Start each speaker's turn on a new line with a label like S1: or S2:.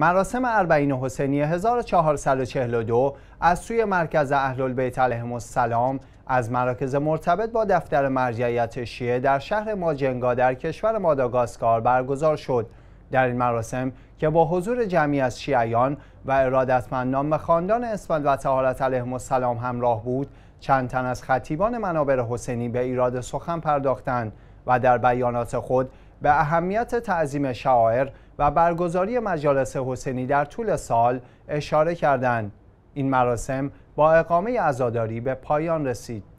S1: مراسم اربعین حسینی 1442 از سوی مرکز اهل بیت علیهم السلام از مراکز مرتبط با دفتر مرجعیت شیعه در شهر ماجنگا در کشور ماداگاسکار برگزار شد در این مراسم که با حضور جمعی از شیعیان و ارادتمندان به خاندان اسمت و تهارت علیهم مسلم همراه بود چند تن از خطیبان منابر حسینی به ایراد سخن پرداختند و در بیانات خود به اهمیت تعظیم شاعر و برگزاری مجالس حسینی در طول سال اشاره کردند. این مراسم با اقامه عزاداری به پایان رسید.